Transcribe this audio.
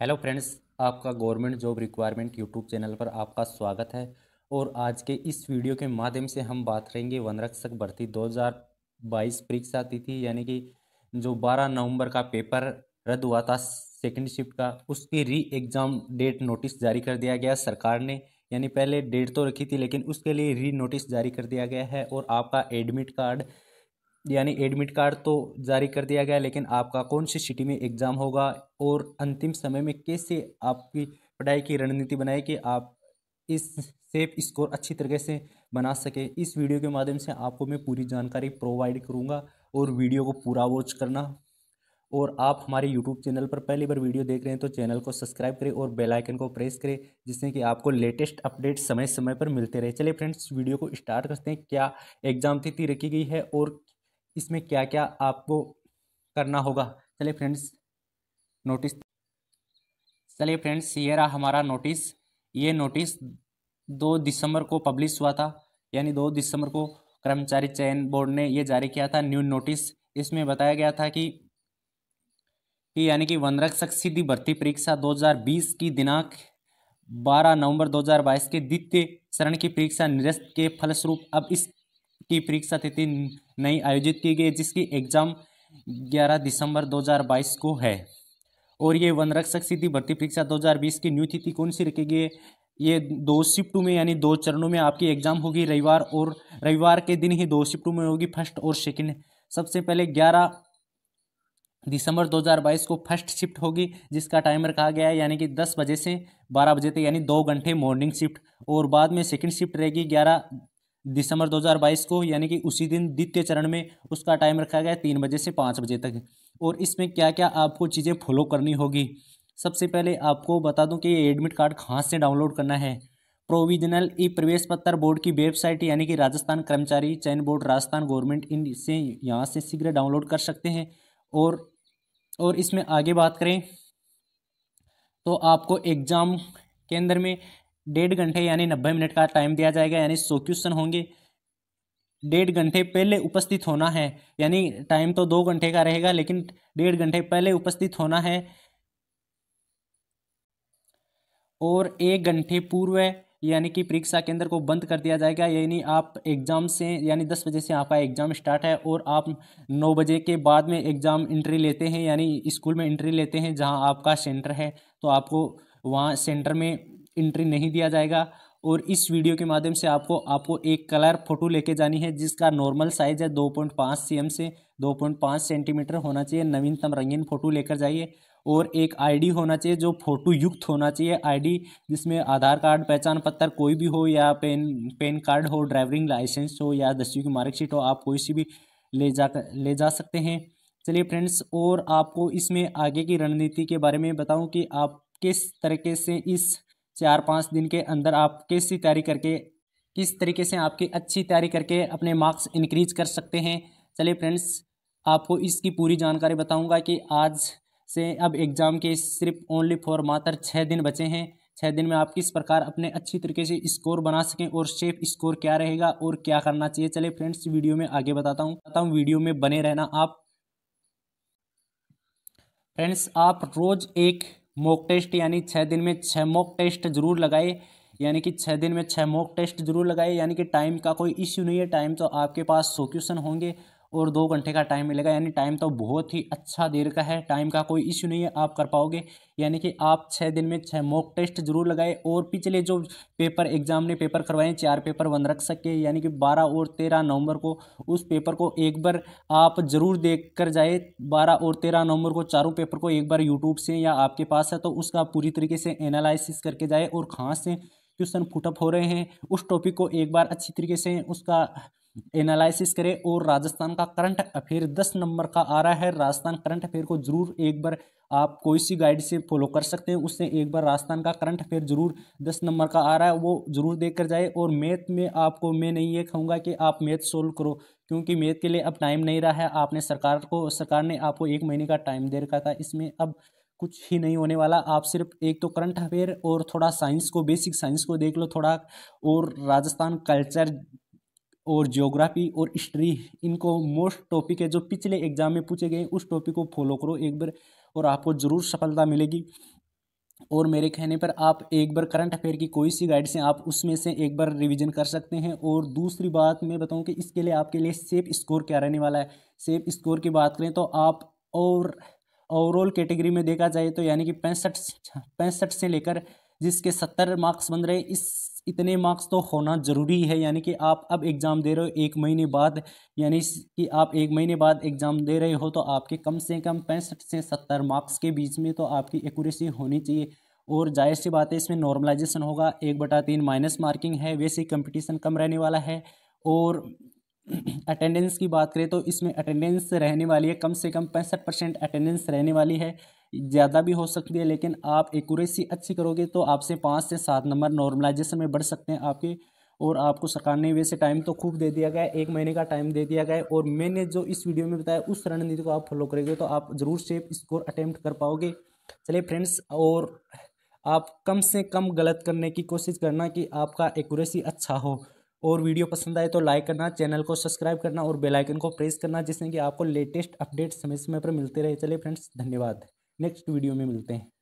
hello friends आपका government job requirement YouTube channel पर आपका स्वागत है और आज के इस वीडियो के माध्यम से हम बात करेंगे वनरक्षक भर्ती 2022 परीक्षा तिथि यानी कि जो 12 नवंबर का पेपर रद्द हुआ था सेकंड शिफ्ट का उसकी री एग्ज़ाम डेट नोटिस जारी कर दिया गया सरकार ने यानी पहले डेट तो रखी थी लेकिन उसके लिए री नोटिस जारी कर दिया गया है और आपका एडमिट कार्ड यानी एडमिट कार्ड तो जारी कर दिया गया लेकिन आपका कौन सी सिटी में एग्ज़ाम होगा और अंतिम समय में कैसे आपकी पढ़ाई की रणनीति बनाए कि आप इस सेफ स्कोर अच्छी तरीके से बना सके इस वीडियो के माध्यम से आपको मैं पूरी जानकारी प्रोवाइड करूँगा और वीडियो को पूरा वॉच करना और आप हमारे यूट्यूब चैनल पर पहली बार वीडियो देख रहे हैं तो चैनल को सब्सक्राइब करें और बेल आइकन को प्रेस करें जिससे कि आपको लेटेस्ट अपडेट समय समय पर मिलते रहे चलिए फ्रेंड्स वीडियो को स्टार्ट करते हैं क्या एग्ज़ाम तिथि रखी गई है और इसमें क्या क्या आपको करना होगा चलिए फ्रेंड्स नोटिस चलिए फ्रेंड्स ये रहा हमारा नोटिस ये नोटिस दो दिसंबर को पब्लिश हुआ था यानी दो दिसंबर को कर्मचारी चयन बोर्ड ने ये जारी किया था न्यू नोटिस इसमें बताया गया था कि कि यानी कि वनरक्षक सीधी भर्ती परीक्षा 2020 की दिनांक 12 नवंबर 2022 के द्वितीय चरण की परीक्षा निरस्त के फलस्वरूप अब इस की परीक्षा तिथि नई आयोजित की गई जिसकी एग्जाम 11 दिसंबर 2022 को है और ये वन रक्षक सीधी भर्ती परीक्षा 2020 की न्यू तिथि कौन सी रखी गई ये दो शिफ्टों में यानी दो चरणों में आपकी एग्जाम होगी रविवार और रविवार के दिन ही दो शिफ्टों में होगी फर्स्ट और सेकेंड सबसे पहले ग्यारह दिसंबर 2022 को फर्स्ट शिफ्ट होगी जिसका टाइमर कहा गया है यानी कि 10 बजे से 12 बजे तक यानी दो घंटे मॉर्निंग शिफ्ट और बाद में सेकंड शिफ्ट रहेगी दिसंबर 2022 को यानी कि उसी दिन द्वितीय चरण में उसका टाइम रखा गया तीन बजे से पाँच बजे तक और इसमें क्या क्या आपको चीज़ें फॉलो करनी होगी सबसे पहले आपको बता दूं कि ये एडमिट कार्ड कहाँ से डाउनलोड करना है प्रोविजनल ई प्रवेश पत्र बोर्ड की वेबसाइट यानी कि राजस्थान कर्मचारी चयन बोर्ड राजस्थान गवर्नमेंट इन से यहाँ से शीघ्र डाउनलोड कर सकते हैं और और इसमें आगे बात करें तो आपको एग्ज़ाम केंद्र में डेढ़ घंटे यानी नब्बे मिनट का टाइम दिया जाएगा यानी सौ क्वेश्चन होंगे डेढ़ घंटे पहले उपस्थित होना है यानी टाइम तो दो घंटे का रहेगा लेकिन डेढ़ घंटे पहले उपस्थित होना है और एक घंटे पूर्व यानी कि परीक्षा केंद्र को बंद कर दिया जाएगा यानी आप एग्ज़ाम से यानी दस बजे से आपका एग्ज़ाम स्टार्ट है और आप नौ बजे के बाद में एग्ज़ाम इंट्री लेते हैं यानी स्कूल में इंट्री लेते हैं जहां आपका सेंटर है तो आपको वहां सेंटर में एंट्री नहीं दिया जाएगा और इस वीडियो के माध्यम से आपको आपको एक कलर फोटो लेके जानी है जिसका नॉर्मल साइज़ है दो पॉइंट पाँच सी एम से दो पॉइंट पाँच सेंटीमीटर होना चाहिए नवीनतम रंगीन फ़ोटो लेकर जाइए और एक आईडी होना चाहिए जो फ़ोटो युक्त होना चाहिए आईडी जिसमें आधार कार्ड पहचान पत्र कोई भी हो या पेन पेन कार्ड हो ड्राइविंग लाइसेंस हो या दसवीं की मार्कशीट हो आप कोई सी भी ले जा ले जा सकते हैं चलिए फ्रेंड्स और आपको इसमें आगे की रणनीति के बारे में बताऊँ कि आप किस तरीके से इस चार पाँच दिन के अंदर आप कैसी तैयारी करके किस तरीके से आपकी अच्छी तैयारी करके अपने मार्क्स इंक्रीज कर सकते हैं चलिए फ्रेंड्स आपको इसकी पूरी जानकारी बताऊंगा कि आज से अब एग्ज़ाम के सिर्फ ओनली फॉर मात्र छः दिन बचे हैं छः दिन में आप किस प्रकार अपने अच्छी तरीके से स्कोर बना सकें और सेफ स्कोर क्या रहेगा और क्या करना चाहिए चले फ्रेंड्स वीडियो में आगे बताता हूँ बताऊँ वीडियो में बने रहना आप फ्रेंड्स आप रोज़ एक मॉक टेस्ट यानी छः दिन में छः मॉक टेस्ट जरूर लगाए यानी कि छः दिन में छः मॉक टेस्ट जरूर लगाए यानी कि टाइम का कोई इश्यू नहीं है टाइम तो आपके पास सो क्वेश्चन होंगे और दो घंटे का टाइम मिलेगा यानी टाइम तो बहुत ही अच्छा देर का है टाइम का कोई इश्यू नहीं है आप कर पाओगे यानी कि आप छः दिन में छः मॉक टेस्ट जरूर लगाए और पिछले जो पेपर एग्जाम ने पेपर करवाए चार पेपर बंद रख सके यानी कि बारह और तेरह नवंबर को उस पेपर को एक बार आप ज़रूर देख कर जाए बारह और तेरह नवंबर को चारों पेपर को एक बार यूट्यूब से या आपके पास है तो उसका पूरी तरीके से एनालिसिस करके जाए और कहाँ से क्वेश्चन फुटअप हो रहे हैं उस टॉपिक को एक बार अच्छी तरीके से उसका एनालिसिस करें और राजस्थान का करंट अफेयर दस नंबर का आ रहा है राजस्थान करंट अफेयर को जरूर एक बार आप कोई सी गाइड से फॉलो कर सकते हैं उससे एक बार राजस्थान का करंट अफेयर जरूर दस नंबर का आ रहा है वो जरूर देख कर जाए और मैथ में आपको मैं नहीं ये कहूँगा कि आप मैथ सोल्व करो क्योंकि मैथ के लिए अब टाइम नहीं रहा है आपने सरकार को सरकार ने आपको एक महीने का टाइम दे रखा था इसमें अब कुछ ही नहीं होने वाला आप सिर्फ एक तो करंट अफेयर और थोड़ा साइंस को बेसिक साइंस को देख लो थोड़ा और राजस्थान कल्चर और ज्योग्राफी और हिस्ट्री इनको मोस्ट टॉपिक है जो पिछले एग्जाम में पूछे गए उस टॉपिक को फॉलो करो एक बार और आपको ज़रूर सफलता मिलेगी और मेरे कहने पर आप एक बार करंट अफेयर की कोई सी गाइड से आप उसमें से एक बार रिवीजन कर सकते हैं और दूसरी बात मैं बताऊं कि इसके लिए आपके लिए सेफ स्कोर क्या रहने वाला है सेफ स्कोर की बात करें तो आप और ओवरऑल कैटेगरी में देखा जाए तो यानी कि पैंसठ पैंसठ से लेकर जिसके सत्तर मार्क्स बन रहे इस इतने मार्क्स तो होना ज़रूरी है यानी कि आप अब एग्ज़ाम दे रहे हो एक महीने बाद यानी कि आप एक महीने बाद एग्ज़ाम दे रहे हो तो आपके कम से कम पैंसठ से सत्तर मार्क्स के बीच में तो आपकी एकूरेसी होनी चाहिए और जाहिर सी बात है इसमें नॉर्मलाइजेशन होगा एक बटा तीन माइनस मार्किंग है वैसे कंपटीशन कम रहने वाला है और अटेंडेंस की बात करें तो इसमें अटेंडेंस रहने वाली है कम से कम पैंसठ परसेंट अटेंडेंस रहने वाली है ज़्यादा भी हो सकती है लेकिन आप एकूरेसी अच्छी करोगे तो आपसे पाँच से सात नंबर नॉर्मलाइजेशन में बढ़ सकते हैं आपके और आपको ने से टाइम तो खूब दे दिया गया है एक महीने का टाइम दे दिया गया है और मैंने जो इस वीडियो में बताया उस रणनीति को आप फॉलो करेंगे तो आप ज़रूर सेफ स्कोर अटैम्प्ट कर पाओगे चलिए फ्रेंड्स और आप कम से कम गलत करने की कोशिश करना कि आपका एकूरेसी अच्छा हो और वीडियो पसंद आए तो लाइक करना चैनल को सब्सक्राइब करना और बेल आइकन को प्रेस करना जिससे कि आपको लेटेस्ट अपडेट समय समय पर मिलते रहे चलिए फ्रेंड्स धन्यवाद नेक्स्ट वीडियो में मिलते हैं